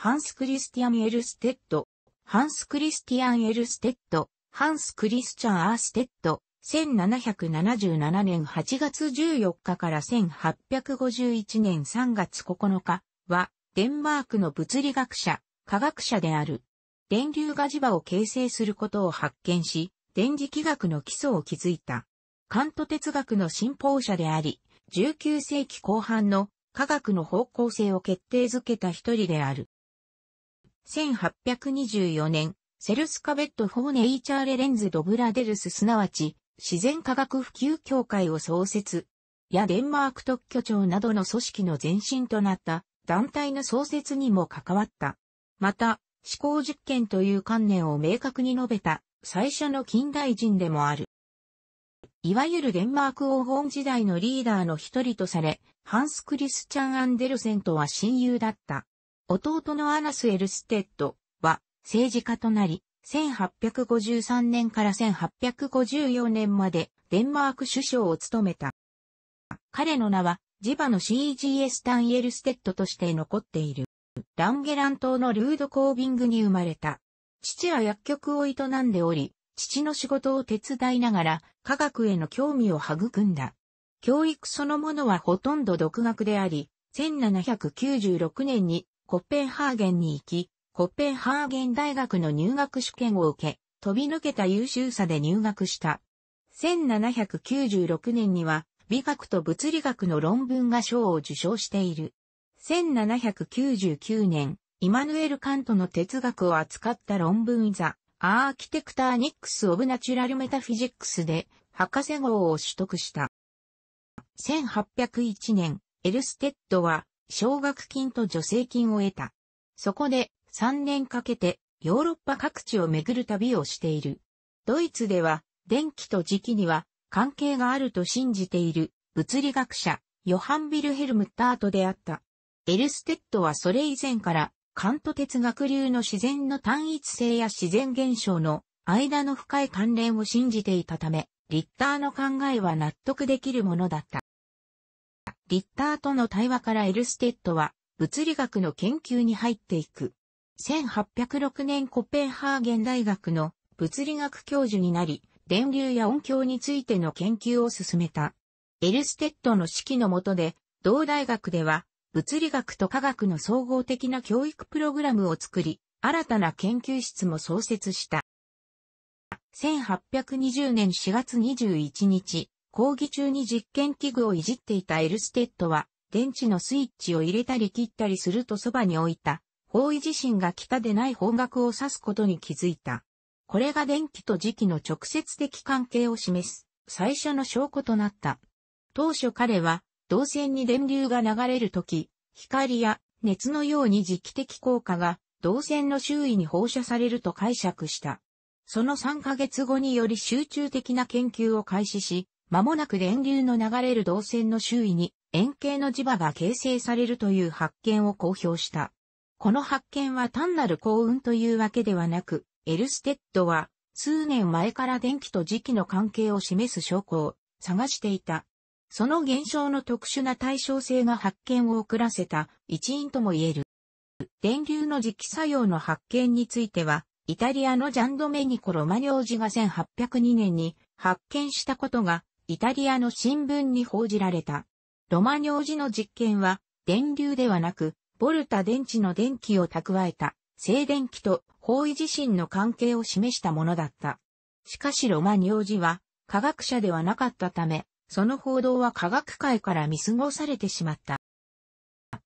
ハンス・クリスティアン・エルステッド、ハンス・クリスティアン・エルステッド、ハンス・クリスチャン・アーステッド、1777年8月14日から1851年3月9日は、デンマークの物理学者、科学者である。電流が磁場を形成することを発見し、電磁気学の基礎を築いた。カント哲学の信奉者であり、19世紀後半の科学の方向性を決定づけた一人である。1824年、セルスカベット・フォーネイチャーレ・レンズ・ドブラデルスすなわち、自然科学普及協会を創設、やデンマーク特許庁などの組織の前身となった団体の創設にも関わった。また、思考実験という観念を明確に述べた最初の近代人でもある。いわゆるデンマーク黄金時代のリーダーの一人とされ、ハンス・クリスチャン・アンデルセンとは親友だった。弟のアナス・エルステッドは政治家となり、1853年から1854年までデンマーク首相を務めた。彼の名はジバの c g s タン・エルステッドとして残っている。ランゲラン島のルード・コービングに生まれた。父は薬局を営んでおり、父の仕事を手伝いながら科学への興味を育んだ。教育そのものはほとんど独学であり、1796年にコッペンハーゲンに行き、コッペンハーゲン大学の入学試験を受け、飛び抜けた優秀さで入学した。1796年には、美学と物理学の論文が賞を受賞している。1799年、イマヌエル・カントの哲学を扱った論文ザ・アーキテクターニックス・オブ・ナチュラル・メタフィジックスで、博士号を取得した。1801年、エルステッドは、奨学金と助成金を得た。そこで3年かけてヨーロッパ各地を巡る旅をしている。ドイツでは電気と磁気には関係があると信じている物理学者ヨハン・ビルヘルム・タートであった。エルステッドはそれ以前からカント哲学流の自然の単一性や自然現象の間の深い関連を信じていたため、リッターの考えは納得できるものだった。リッターとの対話からエルステッドは物理学の研究に入っていく。1806年コペンハーゲン大学の物理学教授になり、電流や音響についての研究を進めた。エルステッドの指揮の下で、同大学では物理学と科学の総合的な教育プログラムを作り、新たな研究室も創設した。1820年4月21日、講義中に実験器具をいじっていたエルステッドは、電池のスイッチを入れたり切ったりするとそばに置いた、方位自身が北でない方角を指すことに気づいた。これが電気と磁気の直接的関係を示す、最初の証拠となった。当初彼は、導線に電流が流れるとき、光や熱のように磁気的効果が、導線の周囲に放射されると解釈した。その3ヶ月後により集中的な研究を開始し、間もなく電流の流れる導線の周囲に円形の磁場が形成されるという発見を公表した。この発見は単なる幸運というわけではなく、エルステッドは数年前から電気と磁気の関係を示す証拠を探していた。その現象の特殊な対称性が発見を遅らせた一因とも言える。電流の磁気作用の発見については、イタリアのジャンドメニコ・ロマニョージが1802年に発見したことがイタリアの新聞に報じられた。ロマニョージの実験は、電流ではなく、ボルタ電池の電気を蓄えた、静電気と方位地震の関係を示したものだった。しかしロマニョージは、科学者ではなかったため、その報道は科学界から見過ごされてしまった。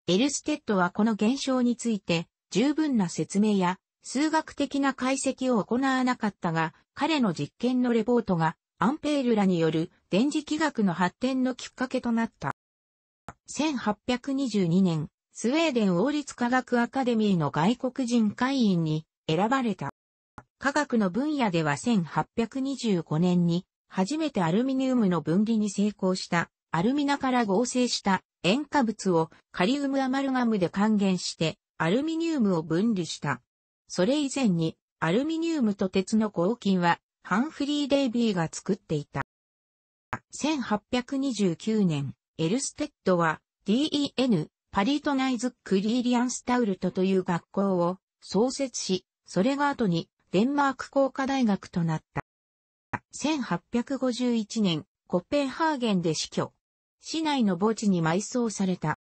エルステッドはこの現象について、十分な説明や数学的な解析を行わなかったが、彼の実験のレポートがアンペールらによる電磁気学の発展のきっかけとなった。1822年、スウェーデン王立科学アカデミーの外国人会員に選ばれた。科学の分野では1825年に初めてアルミニウムの分離に成功したアルミナから合成した塩化物をカリウムアマルガムで還元してアルミニウムを分離した。それ以前にアルミニウムと鉄の合金はハンフリー・デイビーが作っていた。1829年、エルステッドは DEN、パリトナイズ・クリーリアンスタウルトという学校を創設し、それが後にデンマーク工科大学となった。1851年、コペンハーゲンで死去。市内の墓地に埋葬された。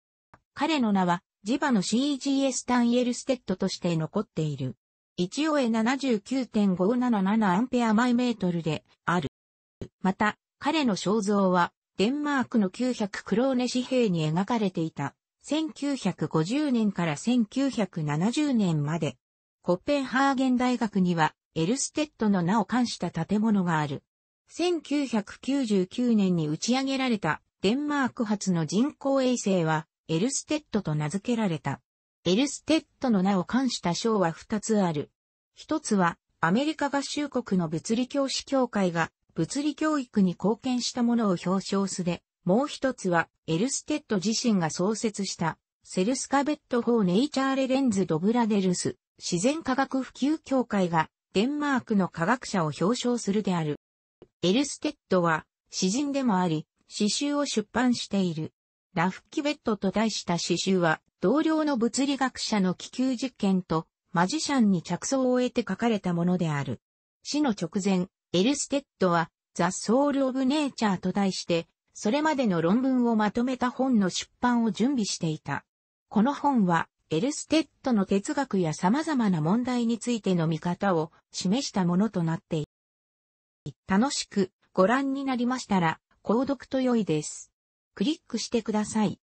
彼の名は、ジバの c g s タンエルステッドとして残っている。一応7 9 5 7 7ートルである。また、彼の肖像は、デンマークの900クローネ紙幣に描かれていた。1950年から1970年まで、コッペンハーゲン大学には、エルステッドの名を冠した建物がある。1999年に打ち上げられたデンマーク発の人工衛星は、エルステッドと名付けられた。エルステッドの名を冠した賞は2つある。1つは、アメリカ合衆国の物理教師協会が物理教育に貢献したものを表彰する。もう一つは、エルステッド自身が創設した、セルスカベット法ネイチャーレレンズドブラデルス、自然科学普及協会が、デンマークの科学者を表彰するである。エルステッドは、詩人でもあり、詩集を出版している。ラフキベットと題した詩集は、同僚の物理学者の気球実験とマジシャンに着想を得て書かれたものである。死の直前、エルステッドは、ザ・ソウル・オブ・ネイチャーと題して、それまでの論文をまとめた本の出版を準備していた。この本は、エルステッドの哲学や様々な問題についての見方を示したものとなっている。楽しくご覧になりましたら、購読と良いです。クリックしてください。